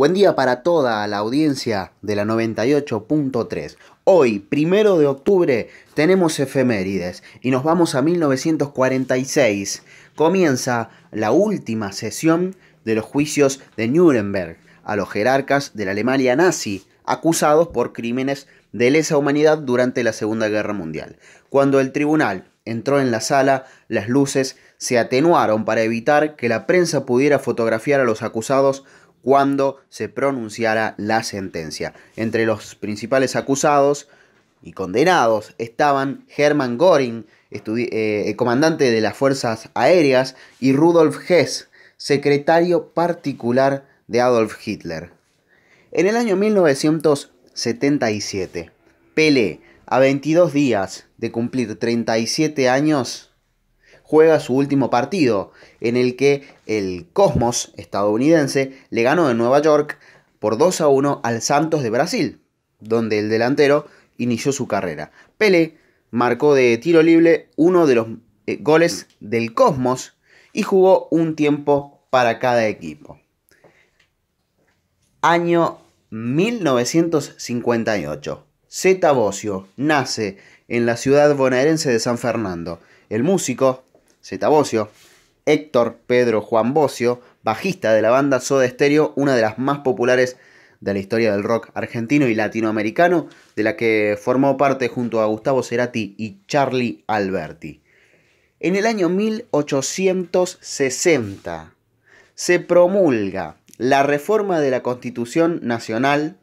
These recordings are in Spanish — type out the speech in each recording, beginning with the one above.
Buen día para toda la audiencia de la 98.3. Hoy, primero de octubre, tenemos efemérides y nos vamos a 1946. Comienza la última sesión de los juicios de Nuremberg a los jerarcas de la Alemania nazi acusados por crímenes de lesa humanidad durante la Segunda Guerra Mundial. Cuando el tribunal entró en la sala, las luces se atenuaron para evitar que la prensa pudiera fotografiar a los acusados cuando se pronunciara la sentencia. Entre los principales acusados y condenados estaban Hermann Göring, eh, comandante de las Fuerzas Aéreas, y Rudolf Hess, secretario particular de Adolf Hitler. En el año 1977, Pelé, a 22 días de cumplir 37 años, juega su último partido, en el que el Cosmos estadounidense le ganó en Nueva York por 2 a 1 al Santos de Brasil, donde el delantero inició su carrera. Pele marcó de tiro libre uno de los eh, goles del Cosmos y jugó un tiempo para cada equipo. Año 1958. Zeta Bocio nace en la ciudad bonaerense de San Fernando. El músico Z Bocio, Héctor Pedro Juan Bocio, bajista de la banda Soda Stereo, una de las más populares de la historia del rock argentino y latinoamericano, de la que formó parte junto a Gustavo Cerati y Charlie Alberti. En el año 1860 se promulga la reforma de la Constitución Nacional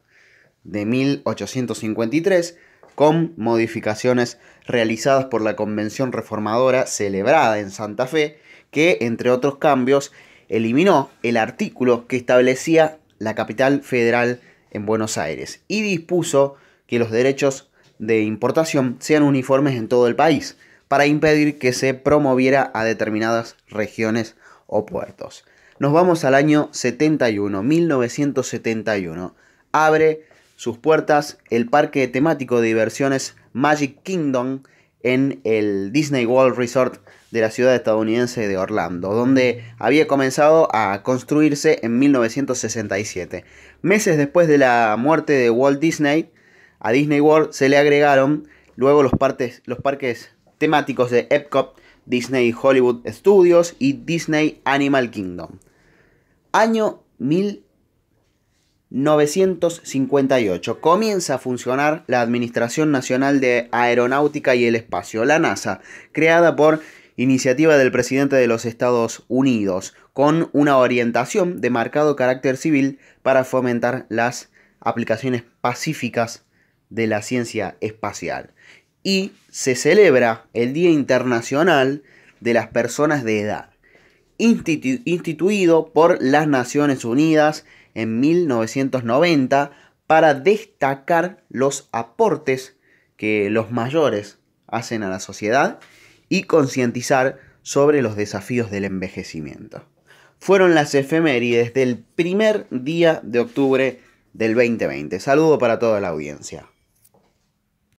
de 1853, con modificaciones realizadas por la Convención Reformadora celebrada en Santa Fe, que, entre otros cambios, eliminó el artículo que establecía la capital federal en Buenos Aires y dispuso que los derechos de importación sean uniformes en todo el país para impedir que se promoviera a determinadas regiones o puertos. Nos vamos al año 71, 1971. Abre sus puertas el parque temático de diversiones Magic Kingdom en el Disney World Resort de la ciudad estadounidense de Orlando, donde había comenzado a construirse en 1967. Meses después de la muerte de Walt Disney, a Disney World se le agregaron luego los, partes, los parques temáticos de Epcot, Disney Hollywood Studios y Disney Animal Kingdom. Año 1000. 1958 comienza a funcionar la Administración Nacional de Aeronáutica y el Espacio, la NASA, creada por iniciativa del presidente de los Estados Unidos, con una orientación de marcado carácter civil para fomentar las aplicaciones pacíficas de la ciencia espacial. Y se celebra el Día Internacional de las Personas de Edad, instituido por las Naciones Unidas en 1990 para destacar los aportes que los mayores hacen a la sociedad y concientizar sobre los desafíos del envejecimiento. Fueron las efemérides del primer día de octubre del 2020. Saludo para toda la audiencia.